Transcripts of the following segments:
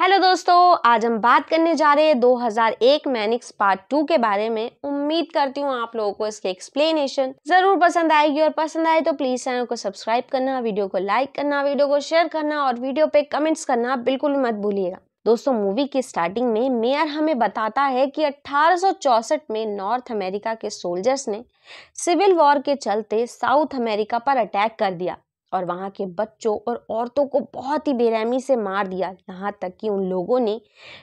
hello दोस्तों आज हम बात करने जा रहे हैं 2001 मैनिक्स पार्ट टू के बारे में उम्मीद करती हूँ आप लोगों को इसके एक्सप्लेनेशन जरूर पसंद आएगी और पसंद आए तो प्लीज चैनल को सब्सक्राइब करना वीडियो को लाइक करना वीडियो को शेयर करना और वीडियो पे कमेंट्स करना बिल्कुल मत भूलिएगा दोस्तों मूवी की स्टार्टिंग में मेयर हमें बताता है कि 1864 में नॉर्थ अमेरिका के सोल्जर्स ने सिविल वॉर के चलते साउथ अमेरिका पर अटैक कर दिया और वहाँ के बच्चों और औरतों को बहुत ही बेरहमी से मार दिया यहाँ तक कि उन लोगों ने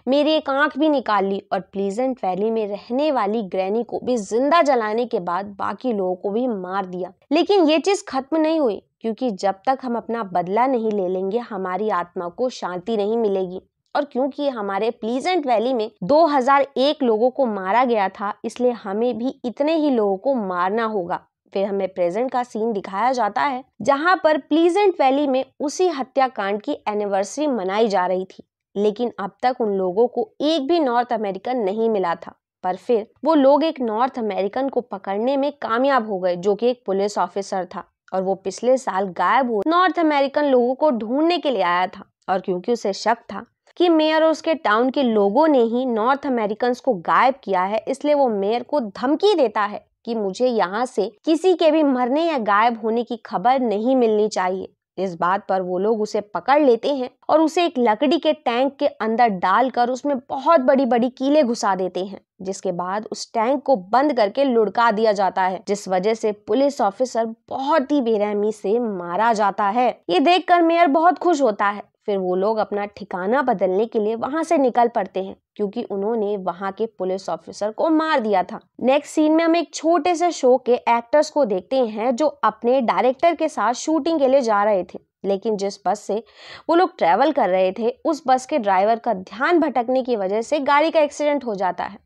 मेरी एक आंख भी निकाल ली और प्लीजेंट वैली में रहने वाली ग्रैनी को भी जिंदा जलाने के बाद बाकी लोगों को भी मार दिया लेकिन ये चीज़ खत्म नहीं हुई क्योंकि जब तक हम अपना बदला नहीं ले लेंगे हमारी आत्मा को शांति नहीं मिलेगी और क्योंकि हमारे प्लीजेंट वैली में 2001 लोगों को मारा गया था इसलिए हमें भी इतने ही लोगों को मारना होगा फिर हमें प्रेजेंट का सीन दिखाया जाता है जहां पर प्लीजेंट वैली में उसी हत्याकांड की एनिवर्सरी मनाई जा रही थी लेकिन अब तक उन लोगों को एक भी नॉर्थ अमेरिकन नहीं मिला था पर फिर वो लोग एक नॉर्थ अमेरिकन को पकड़ने में कामयाब हो गए जो कि एक पुलिस ऑफिसर था और वो पिछले साल गायब हुए नॉर्थ अमेरिकन लोगों को ढूंढने के लिए आया था और क्योंकि उसे शक था कि मेयर और उसके टाउन के लोगों ने ही नॉर्थ अमेरिकन को गायब किया है इसलिए वो मेयर को धमकी देता है कि मुझे यहाँ से किसी के भी मरने या गायब होने की खबर नहीं मिलनी चाहिए इस बात पर वो लोग उसे पकड़ लेते हैं और उसे एक लकड़ी के टैंक के अंदर डालकर उसमें बहुत बड़ी बड़ी कीले घुसा देते हैं जिसके बाद उस टैंक को बंद करके लुढ़का दिया जाता है जिस वजह से पुलिस ऑफिसर बहुत ही बेरहमी से मारा जाता है ये देखकर मेयर बहुत खुश होता है फिर वो लोग अपना ठिकाना बदलने के लिए वहाँ से निकल पड़ते हैं क्योंकि उन्होंने वहाँ के पुलिस ऑफिसर को मार दिया था नेक्स्ट सीन में हम एक छोटे से शो के एक्टर्स को देखते हैं जो अपने डायरेक्टर के साथ शूटिंग के लिए जा रहे थे लेकिन जिस बस से वो लोग ट्रैवल कर रहे थे उस बस के ड्राइवर का ध्यान भटकने की वजह से गाड़ी का एक्सीडेंट हो जाता है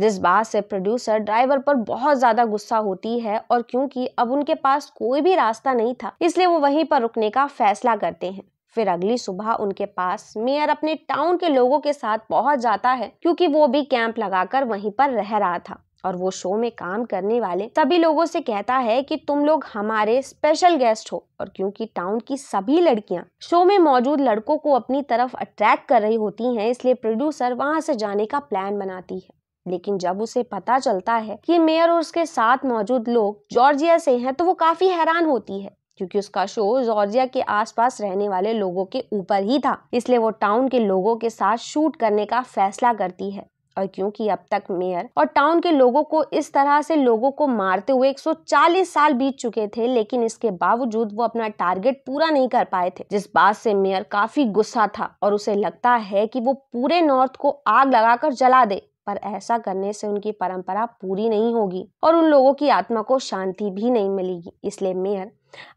जिस बात से प्रोड्यूसर ड्राइवर पर बहुत ज्यादा गुस्सा होती है और क्योंकि अब उनके पास कोई भी रास्ता नहीं था इसलिए वो वहीं पर रुकने का फैसला करते हैं फिर अगली सुबह उनके पास मेयर अपने टाउन के लोगों के साथ पहुंच जाता है क्योंकि वो भी कैंप लगाकर वहीं पर रह रहा था और वो शो में काम करने वाले सभी लोगों से कहता है कि तुम लोग हमारे स्पेशल गेस्ट हो और क्योंकि टाउन की सभी लड़कियां शो में मौजूद लड़कों को अपनी तरफ अट्रैक्ट कर रही होती हैं इसलिए प्रोड्यूसर वहां से जाने का प्लान बनाती है लेकिन जब उसे पता चलता है कि मेयर और उसके साथ मौजूद लोग जॉर्जिया से हैं तो वो काफी हैरान होती है क्योंकि उसका शो जॉर्जिया के आसपास रहने वाले लोगों के ऊपर ही था इसलिए वो टाउन के लोगों के साथ शूट करने का फैसला करती है और क्योंकि अब तक मेयर और टाउन के लोगों को इस तरह से लोगों को मारते हुए 140 साल बीत चुके थे लेकिन इसके बावजूद वो अपना टारगेट पूरा नहीं कर पाए थे जिस बात से मेयर काफी गुस्सा था और उसे लगता है कि वो पूरे नॉर्थ को आग लगाकर जला दे पर ऐसा करने से उनकी परंपरा पूरी नहीं होगी और उन लोगों की आत्मा को शांति भी नहीं मिलेगी इसलिए मेयर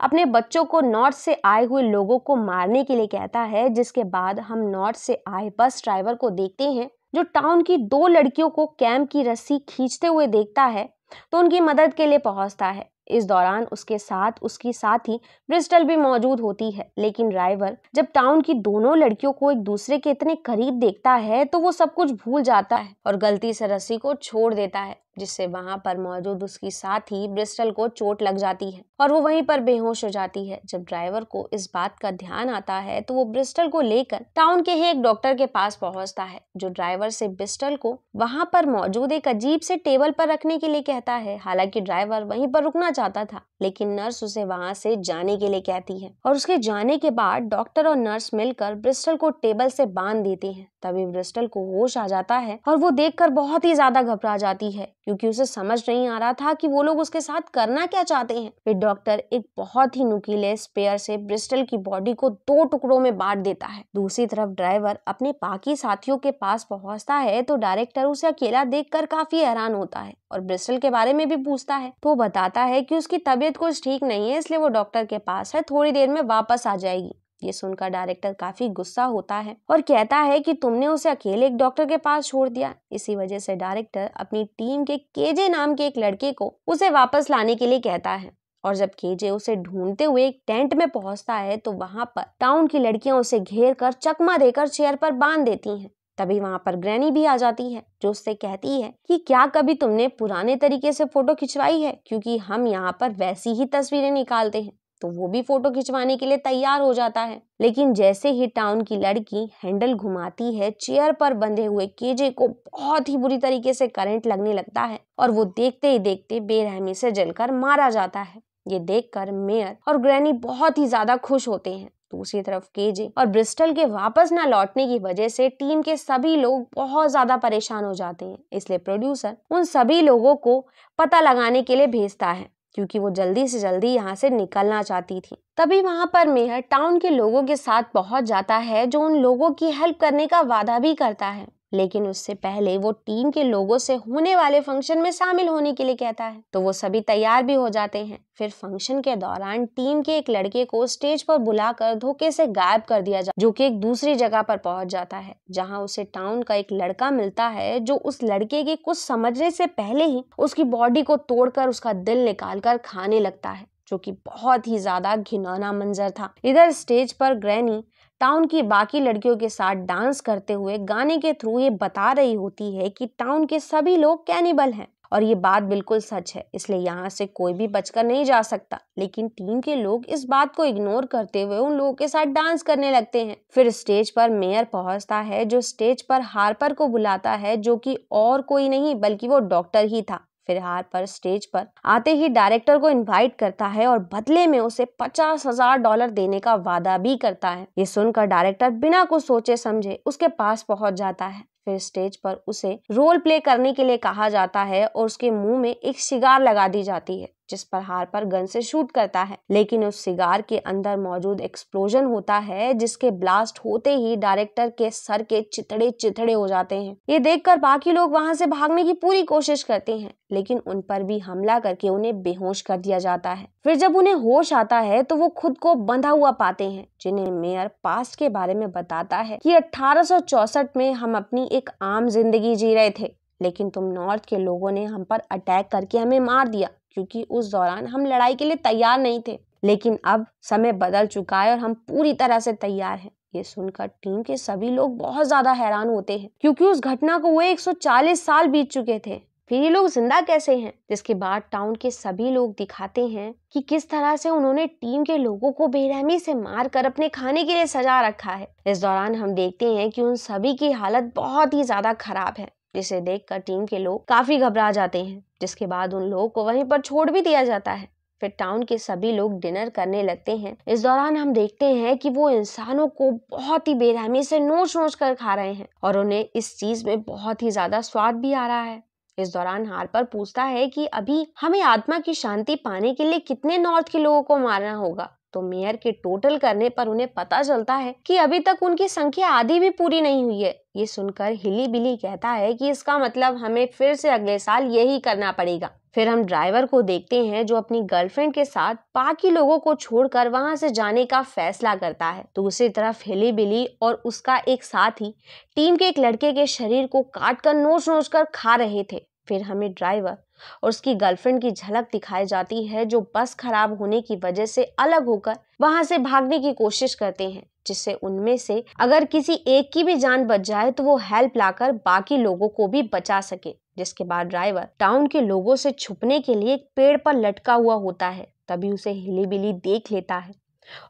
अपने बच्चों को नॉर्थ से आए हुए लोगों को मारने के लिए कहता है जिसके बाद हम नॉर्थ से आए बस ड्राइवर को देखते हैं जो टाउन की दो लड़कियों को कैम्प की रस्सी खींचते हुए देखता है तो उनकी मदद के लिए पहुंचता है इस दौरान उसके साथ उसकी साथी ब्रिस्टल भी मौजूद होती है लेकिन ड्राइवर जब टाउन की दोनों लड़कियों को एक दूसरे के इतने करीब देखता है तो वो सब कुछ भूल जाता है और गलती से रस्सी को छोड़ देता है जिससे वहां पर मौजूद उसकी साथी ब्रिस्टल को चोट लग जाती है और वो वहीं पर बेहोश हो जाती है जब ड्राइवर को इस बात का ध्यान आता है तो वो ब्रिस्टल को लेकर टाउन के ही एक डॉक्टर के पास पहुंचता है जो ड्राइवर से ब्रिस्टल को वहां पर मौजूद एक अजीब से टेबल पर रखने के लिए कहता है हालांकि ड्राइवर वहीं पर रुकना चाहता था लेकिन नर्स उसे वहां से जाने के लिए कहती है और उसके जाने के बाद डॉक्टर और नर्स मिलकर ब्रिस्टल को टेबल से बांध देती है तभी ब्रिस्टल को होश आ जाता है और वो देखकर बहुत ही ज्यादा घबरा जाती है क्योंकि उसे समझ नहीं आ रहा था कि वो लोग उसके साथ करना क्या चाहते हैं फिर डॉक्टर एक बहुत ही नुकीले स्पेयर से ब्रिस्टल की बॉडी को दो टुकड़ों में बांट देता है दूसरी तरफ ड्राइवर अपने बाकी साथियों के पास पहुंचता है तो डायरेक्टर उसे अकेला देख काफी हैरान होता है और ब्रिस्टल के बारे में भी पूछता है तो बताता है की उसकी तबीयत कुछ ठीक नहीं है इसलिए वो डॉक्टर के पास है थोड़ी देर में वापस आ जाएगी ये सुनकर डायरेक्टर काफी गुस्सा होता है और कहता है कि तुमने उसे अकेले एक डॉक्टर के पास छोड़ दिया इसी वजह से डायरेक्टर अपनी टीम के केजे नाम के एक लड़के को उसे वापस लाने के लिए कहता है और जब केजे उसे ढूंढते हुए एक टेंट में पहुंचता है तो वहां पर टाउन की लड़कियां उसे घेर कर चकमा देकर चेयर पर बांध देती हैं तभी वहां पर ग्रैनी भी आ जाती है जो उससे कहती है कि क्या कभी तुमने पुराने तरीके से फोटो खिंचवाई है क्योंकि हम यहाँ पर वैसी ही तस्वीरें निकालते हैं तो वो भी फोटो खिंचवाने के लिए तैयार हो जाता है लेकिन जैसे ही टाउन की लड़की हैंडल घुमाती है चेयर पर बंधे हुए केजे को बहुत ही बुरी तरीके से करंट लगने लगता है और वो देखते ही देखते बेरहमी से जलकर मारा जाता है ये देखकर मेयर और ग्रैनी बहुत ही ज्यादा खुश होते हैं दूसरी तरफ केजे और ब्रिस्टल के वापस न लौटने की वजह से टीम के सभी लोग बहुत ज्यादा परेशान हो जाते हैं इसलिए प्रोड्यूसर उन सभी लोगों को पता लगाने के लिए भेजता है क्योंकि वो जल्दी से जल्दी यहाँ से निकलना चाहती थी तभी वहाँ पर मेहर टाउन के लोगों के साथ पहुँच जाता है जो उन लोगों की हेल्प करने का वादा भी करता है लेकिन उससे पहले वो टीम के लोगों से होने वाले फंक्शन में शामिल होने के लिए कहता है तो वो सभी तैयार भी हो जाते हैं फिर फंक्शन के दौरान टीम के एक लड़के को स्टेज पर बुलाकर धोखे से गायब कर दिया जाता जो कि एक दूसरी जगह पर पहुंच जाता है जहां उसे टाउन का एक लड़का मिलता है जो उस लड़के के कुछ समझने से पहले ही उसकी बॉडी को तोड़कर उसका दिल निकाल कर खाने लगता है जो कि बहुत ही ज्यादा घिनौना मंजर था इधर स्टेज पर ग्रैनी टाउन की बाकी लड़कियों के साथ डांस करते हुए गाने के थ्रू ये बता रही होती है कि टाउन के सभी लोग कैनिबल हैं और ये बात बिल्कुल सच है इसलिए यहाँ से कोई भी बचकर नहीं जा सकता लेकिन टीम के लोग इस बात को इग्नोर करते हुए उन लोगों के साथ डांस करने लगते हैं फिर स्टेज पर मेयर पहुंचता है जो स्टेज पर हार्पर को बुलाता है जो कि और कोई नहीं बल्कि वो डॉक्टर ही था फिलहाल पर स्टेज पर आते ही डायरेक्टर को इनवाइट करता है और बदले में उसे पचास हजार डॉलर देने का वादा भी करता है ये सुनकर डायरेक्टर बिना कुछ सोचे समझे उसके पास पहुंच जाता है फिर स्टेज पर उसे रोल प्ले करने के लिए कहा जाता है और उसके मुंह में एक शिगार लगा दी जाती है जिस पर हार्पर गन से शूट करता है लेकिन उस सिगार के अंदर मौजूद एक्सप्लोजन होता है जिसके ब्लास्ट होते ही डायरेक्टर के सर के चितड़े चितड़े हो जाते हैं ये देखकर बाकी लोग वहां से भागने की पूरी कोशिश करते हैं लेकिन उन पर भी हमला करके उन्हें बेहोश कर दिया जाता है फिर जब उन्हें होश आता है तो वो खुद को बंधा हुआ पाते हैं जिन्हें मेयर पास्ट के बारे में बताता है कि अठारह में हम अपनी एक आम जिंदगी जी रहे थे लेकिन तुम नॉर्थ के लोगों ने हम पर अटैक करके हमें मार दिया क्योंकि उस दौरान हम लड़ाई के लिए तैयार नहीं थे लेकिन अब समय बदल चुका है और हम पूरी तरह से तैयार हैं ये सुनकर टीम के सभी लोग बहुत ज्यादा हैरान होते हैं क्योंकि उस घटना को वो 140 साल बीत चुके थे फिर ये लोग जिंदा कैसे हैं जिसके बाद टाउन के सभी लोग दिखाते हैं कि किस तरह से उन्होंने टीम के लोगों को बेरहमी से मार कर अपने खाने के लिए सजा रखा है इस दौरान हम देखते हैं कि उन सभी की हालत बहुत ही ज्यादा खराब है जिसे देखकर टीम के लोग काफी घबरा जाते हैं जिसके बाद उन लोगों को वहीं पर छोड़ भी दिया जाता है फिर टाउन के सभी लोग डिनर करने लगते हैं इस दौरान हम देखते हैं कि वो इंसानों को बहुत ही बेरहमी से नोच नोच कर खा रहे हैं और उन्हें इस चीज में बहुत ही ज्यादा स्वाद भी आ रहा है इस दौरान हार पर पूछता है कि अभी हमें आत्मा की शांति पाने के लिए कितने नॉर्थ के लोगों को मारना होगा तो मेयर के टोटल करने पर उन्हें पता चलता है कि अभी तक उनकी संख्या आधी भी पूरी नहीं हुई है ये सुनकर हिली बिली कहता है कि इसका मतलब हमें फिर से अगले साल यही करना पड़ेगा फिर हम ड्राइवर को देखते हैं जो अपनी गर्लफ्रेंड के साथ बाकी लोगों को छोड़कर वहां से जाने का फैसला करता है दूसरी तो तरफ हिली बिली और उसका एक साथी टीम के एक लड़के के शरीर को काट कर नोच नोच कर खा रहे थे फिर हमें ड्राइवर और उसकी गर्लफ्रेंड की झलक दिखाई जाती है जो बस खराब होने की वजह से अलग होकर वहां से भागने की कोशिश करते हैं जिससे उनमें से अगर किसी एक की भी जान बच जाए तो वो हेल्प लाकर बाकी लोगों को भी बचा सके जिसके बाद ड्राइवर टाउन के लोगों से छुपने के लिए एक पेड़ पर लटका हुआ होता है तभी उसे हिली बिली देख लेता है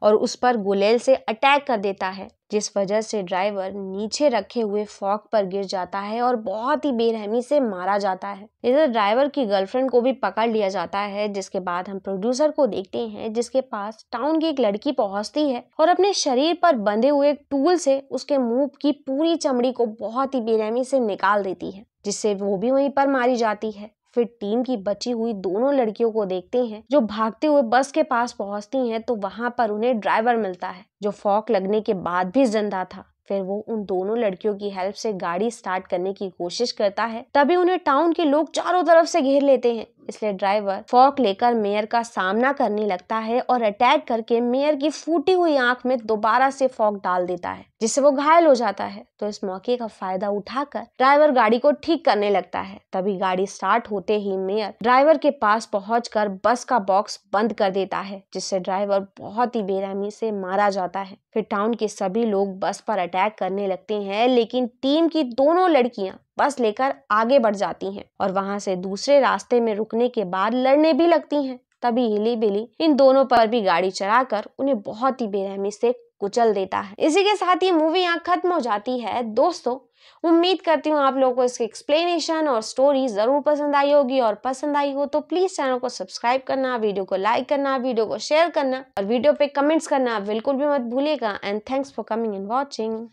और उस पर गुलेल से अटैक कर देता है जिस वजह से ड्राइवर नीचे रखे हुए फॉक पर गिर जाता है और बहुत ही बेरहमी से मारा जाता है इधर ड्राइवर की गर्लफ्रेंड को भी पकड़ लिया जाता है जिसके बाद हम प्रोड्यूसर को देखते हैं जिसके पास टाउन की एक लड़की पहुंचती है और अपने शरीर पर बंधे हुए एक टूल से उसके मुंह की पूरी चमड़ी को बहुत ही बेरहमी से निकाल देती है जिससे वो भी वहीं पर मारी जाती है फिर टीम की बची हुई दोनों लड़कियों को देखते हैं जो भागते हुए बस के पास पहुंचती हैं तो वहां पर उन्हें ड्राइवर मिलता है जो फॉक लगने के बाद भी जिंदा था फिर वो उन दोनों लड़कियों की हेल्प से गाड़ी स्टार्ट करने की कोशिश करता है तभी उन्हें टाउन के लोग चारों तरफ से घेर लेते हैं इसलिए ड्राइवर फोर्क लेकर मेयर का सामना करने लगता है और अटैक करके मेयर की फूटी हुई आंख में दोबारा से फोर्क डाल देता है जिससे वो घायल हो जाता है तो इस मौके का फायदा उठाकर ड्राइवर गाड़ी को ठीक करने लगता है तभी गाड़ी स्टार्ट होते ही मेयर ड्राइवर के पास पहुँच बस का बॉक्स बंद कर देता है जिससे ड्राइवर बहुत ही बेरहमी से मारा जाता है फिर टाउन के सभी लोग बस पर अटैक करने लगते हैं लेकिन टीम की दोनों लड़कियां बस लेकर आगे बढ़ जाती हैं और वहाँ से दूसरे रास्ते में रुकने के बाद लड़ने भी लगती हैं तभी हिली बिली इन दोनों पर भी गाड़ी चढ़ाकर उन्हें बहुत ही बेरहमी से कुचल देता है इसी के साथ ये मूवी यहाँ खत्म हो जाती है दोस्तों उम्मीद करती हूँ आप लोगों को इसकी एक्सप्लेनेशन और स्टोरी ज़रूर पसंद आई होगी और पसंद आई हो तो प्लीज़ चैनल को सब्सक्राइब करना वीडियो को लाइक करना वीडियो को शेयर करना और वीडियो पे कमेंट्स करना बिल्कुल भी मत भूलिएगा and thanks for coming and watching